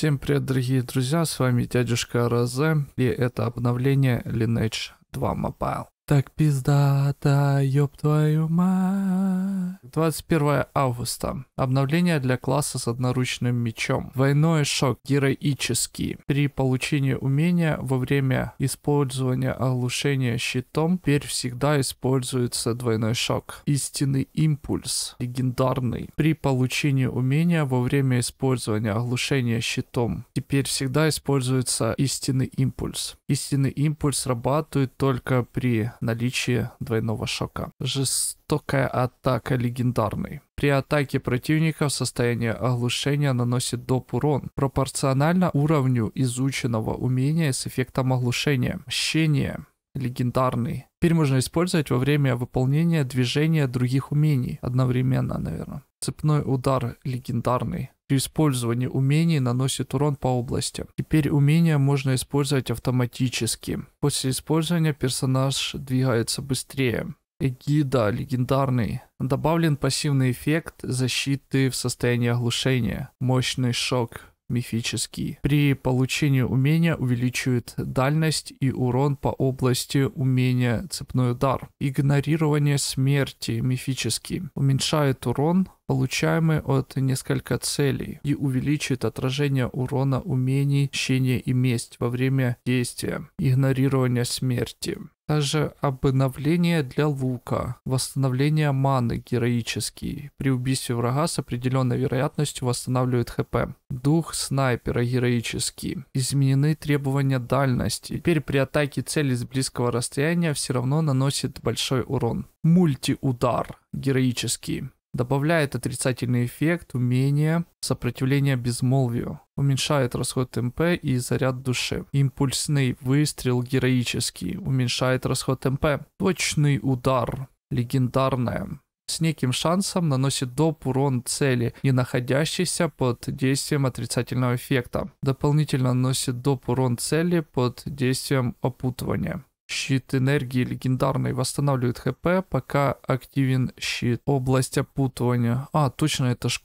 Всем привет, дорогие друзья, с вами дядюшка Розе, и это обновление Lineage 2 Mobile. Так пиздата, ёб твою мать. 21 августа. Обновление для класса с одноручным мечом. Двойной шок, героический. При получении умения во время использования оглушения щитом теперь всегда используется двойной шок. Истинный импульс, легендарный. При получении умения во время использования оглушения щитом теперь всегда используется истинный импульс. Истинный импульс срабатывает только при наличие двойного шока. Жестокая атака легендарной. При атаке противника в состоянии оглушения наносит доп. урон, пропорционально уровню изученного умения с эффектом оглушения. Мщение легендарный. Теперь можно использовать во время выполнения движения других умений одновременно, наверное. Цепной удар легендарный при использовании умений наносит урон по области. Теперь умения можно использовать автоматически. После использования персонаж двигается быстрее. Эгида, легендарный. Добавлен пассивный эффект защиты в состоянии оглушения. Мощный шок, мифический. При получении умения увеличивает дальность и урон по области умения цепной удар. Игнорирование смерти, мифический. Уменьшает урон получаемый от несколько целей, и увеличит отражение урона умений «Щение и месть» во время действия, игнорирование смерти. Также обновление для лука, восстановление маны героический. При убийстве врага с определенной вероятностью восстанавливает хп. Дух снайпера героический. Изменены требования дальности. Теперь при атаке цели с близкого расстояния все равно наносит большой урон. Мультиудар героический Добавляет отрицательный эффект умения сопротивления безмолвию. Уменьшает расход МП и заряд души. Импульсный выстрел героический. Уменьшает расход МП. Точный удар. Легендарная. С неким шансом наносит доп. урон цели, не находящейся под действием отрицательного эффекта. Дополнительно наносит доп. урон цели под действием опутывания. Щит энергии легендарный восстанавливает ХП, пока активен щит. Область опутывания. А, точно, это ж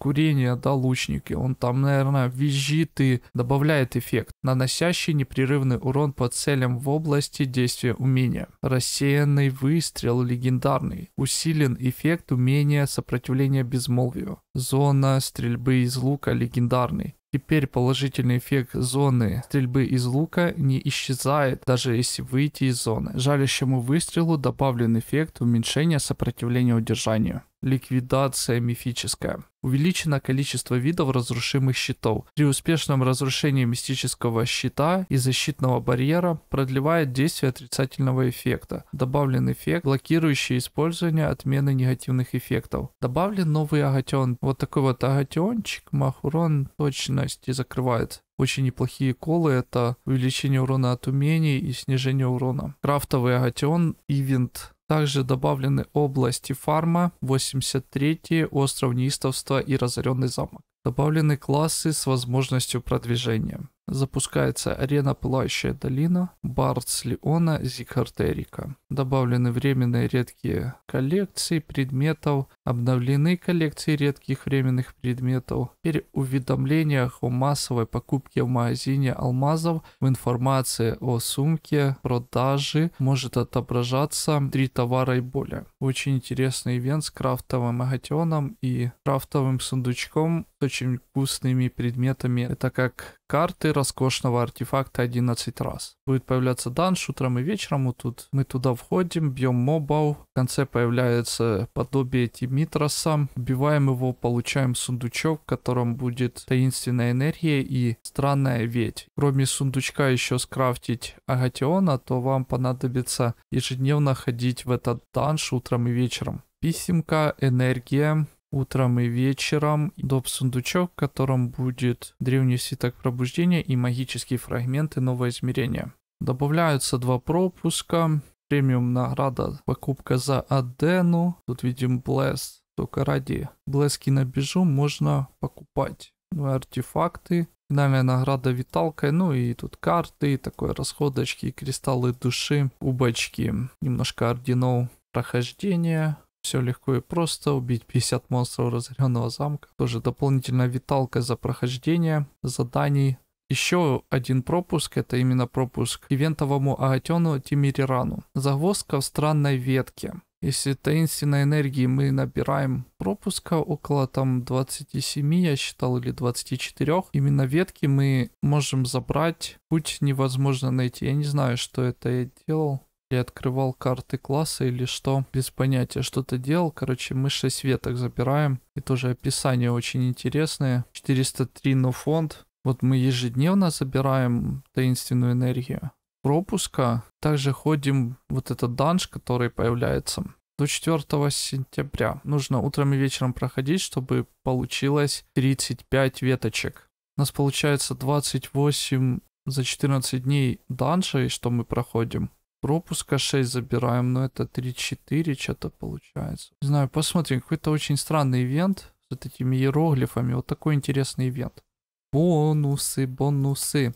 да, лучники. Он там, наверное, визжит и добавляет эффект, наносящий непрерывный урон по целям в области действия умения. Рассеянный выстрел легендарный. Усилен эффект умения сопротивления безмолвию. Зона стрельбы из лука легендарный. Теперь положительный эффект зоны стрельбы из лука не исчезает, даже если выйти из зоны. Жалящему выстрелу добавлен эффект уменьшения сопротивления удержанию. Ликвидация мифическая увеличено количество видов разрушимых щитов. При успешном разрушении мистического щита и защитного барьера продлевает действие отрицательного эффекта. Добавлен эффект, блокирующий использование отмены негативных эффектов. Добавлен новый агатион. Вот такой вот агатиончик, махурон точности закрывает. Очень неплохие колы — это увеличение урона от умений и снижение урона. Крафтовый агатион, ивент также добавлены области фарма, 83 остров неистовства и разоренный замок. Добавлены классы с возможностью продвижения запускается арена Пылающая долина, Бардс Леона, Зикартерика. Добавлены временные редкие коллекции предметов, обновлены коллекции редких временных предметов. При уведомлениях о массовой покупке в магазине алмазов в информации о сумке продажи может отображаться три товара и более. Очень интересный ивент с крафтовым агатионом и крафтовым сундучком с очень вкусными предметами. Это как карты роскошного артефакта 11 раз. Будет появляться данж утром и вечером. Вот тут мы туда входим, бьем мобау В конце появляется подобие Тимитроса. Убиваем его, получаем сундучок, в котором будет таинственная энергия и странная ведь. Кроме сундучка еще скрафтить агатиона, то вам понадобится ежедневно ходить в этот данж утром и вечером. Писемка, энергия, утром и вечером доп. сундучок, в котором будет древний свиток пробуждения и магические фрагменты нового измерения. Добавляются два пропуска, премиум награда, покупка за Адену, тут видим Блэс, только ради Блэски на бежу можно покупать ну, артефакты, финальная награда виталкой, ну и тут карты, такой расходочки, кристаллы души, убачки, немножко орденов прохождения, все легко и просто. Убить 50 монстров разоренного замка. Тоже дополнительная виталка за прохождение заданий. Еще один пропуск, это именно пропуск ивентовому Агатену Тимирирану. Загвоздка в странной ветке. Если таинственной энергии мы набираем пропуска около там 27, я считал, или 24, именно ветки мы можем забрать. Путь невозможно найти. Я не знаю, что это я делал или открывал карты класса, или что, без понятия, что-то делал. Короче, мы 6 веток запираем, и тоже описание очень интересное. 403 но ну, фонд. Вот мы ежедневно забираем таинственную энергию пропуска. Также ходим вот этот данж, который появляется до 4 сентября. Нужно утром и вечером проходить, чтобы получилось 35 веточек. У нас получается 28 за 14 дней данжей, что мы проходим пропуска 6 забираем, но это 3-4 что-то получается. Не знаю, посмотрим, какой-то очень странный ивент с вот этими иероглифами, вот такой интересный ивент. Бонусы, бонусы.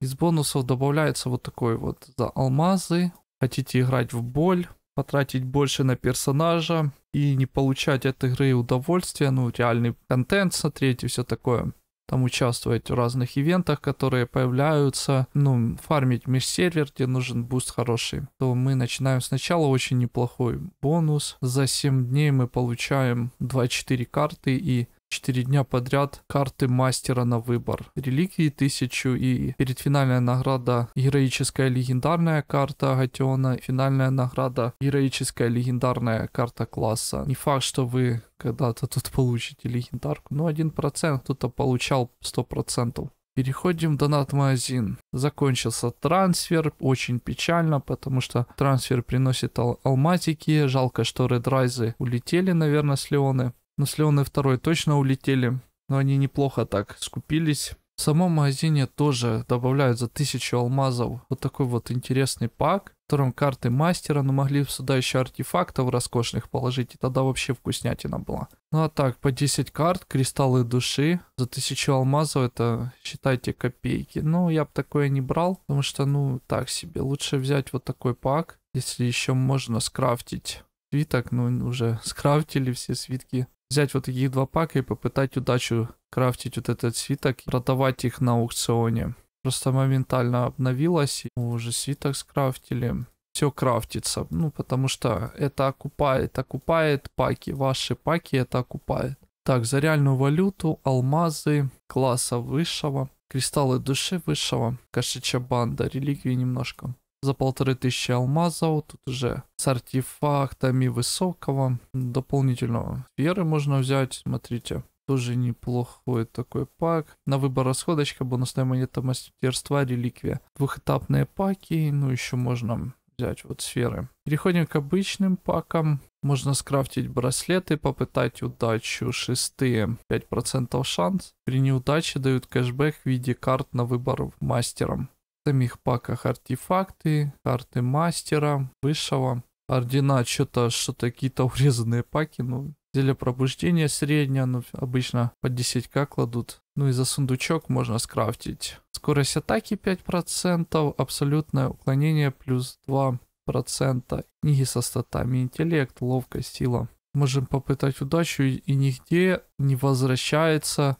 Из бонусов добавляется вот такой вот за алмазы. Хотите играть в боль, потратить больше на персонажа и не получать от игры удовольствия, ну реальный контент смотреть и все такое там участвовать в разных ивентах, которые появляются, ну, фармить межсервер, где нужен буст хороший, то мы начинаем сначала очень неплохой бонус. За 7 дней мы получаем 24 карты и четыре дня подряд карты мастера на выбор. Реликвии тысячу и перед финальная награда героическая легендарная карта Агатиона, финальная награда героическая легендарная карта класса. Не факт, что вы когда-то тут получите легендарку, но 1% кто-то получал 100%. Переходим в донат-магазин. Закончился трансфер, очень печально, потому что трансфер приносит ал- алматики. Жалко, что редрайзы улетели, наверное, с Леоны. Но с Леоной второй точно улетели. Но они неплохо так скупились. В самом магазине тоже добавляют за тысячу алмазов вот такой вот интересный пак, в котором карты мастера, но могли сюда еще артефактов роскошных положить, и тогда вообще вкуснятина была. Ну а так, по 10 карт, кристаллы души, за тысячу алмазов это, считайте, копейки. но ну, я бы такое не брал, потому что, ну, так себе. Лучше взять вот такой пак, если еще можно скрафтить свиток, ну, уже скрафтили все свитки взять вот таких два пака и попытать удачу крафтить вот этот свиток, продавать их на аукционе. Просто моментально обновилась, мы уже свиток скрафтили. Все крафтится, ну потому что это окупает, окупает паки, ваши паки это окупает. Так, за реальную валюту, алмазы класса высшего, кристаллы души высшего, кашича банда, реликвии немножко за полторы тысячи алмазов, тут уже с артефактами высокого дополнительного. Сферы можно взять, смотрите. Тоже неплохой такой пак. На выбор расходочка, бонусная монета мастерства, реликвия. Двухэтапные паки, ну еще можно взять вот сферы. Переходим к обычным пакам. Можно скрафтить браслеты, попытать удачу шестые, 5% шанс. При неудаче дают кэшбэк в виде карт на выбор мастером самих паках артефакты, карты мастера, высшего. Ордена что-то, что-то какие-то урезанные паки, ну, зелье пробуждения средняя, ну, обычно по 10к кладут. Ну и за сундучок можно скрафтить. Скорость атаки 5%, абсолютное уклонение плюс 2%. Книги со статами, интеллект, ловкость, сила. Можем попытать удачу и нигде не возвращается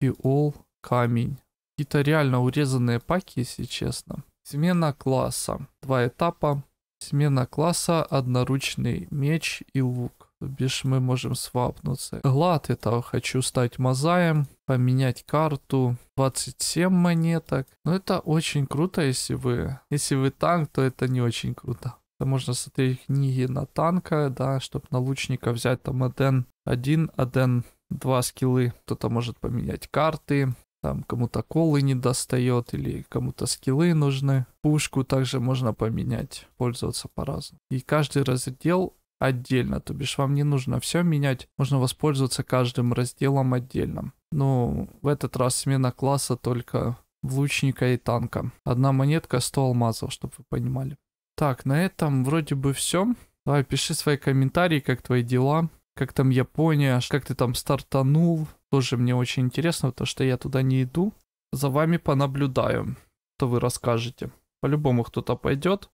фиол камень. Какие-то реально урезанные паки, если честно. Смена класса. Два этапа. Смена класса, одноручный меч и лук. То бишь мы можем свапнуться. Глад это хочу стать мозаем, поменять карту. 27 монеток. Но это очень круто, если вы... Если вы танк, то это не очень круто. Это можно смотреть книги на танка, да, чтобы на лучника взять там Аден 1, Аден 2 скиллы. Кто-то может поменять карты там кому-то колы не достает или кому-то скиллы нужны. Пушку также можно поменять, пользоваться по-разному. И каждый раздел отдельно, то бишь вам не нужно все менять, можно воспользоваться каждым разделом отдельно. Ну, в этот раз смена класса только в лучника и танка. Одна монетка 100 алмазов, чтобы вы понимали. Так, на этом вроде бы все. Давай пиши свои комментарии, как твои дела, как там Япония, как ты там стартанул, тоже мне очень интересно, то что я туда не иду. За вами понаблюдаю, то вы расскажете. По-любому кто-то пойдет,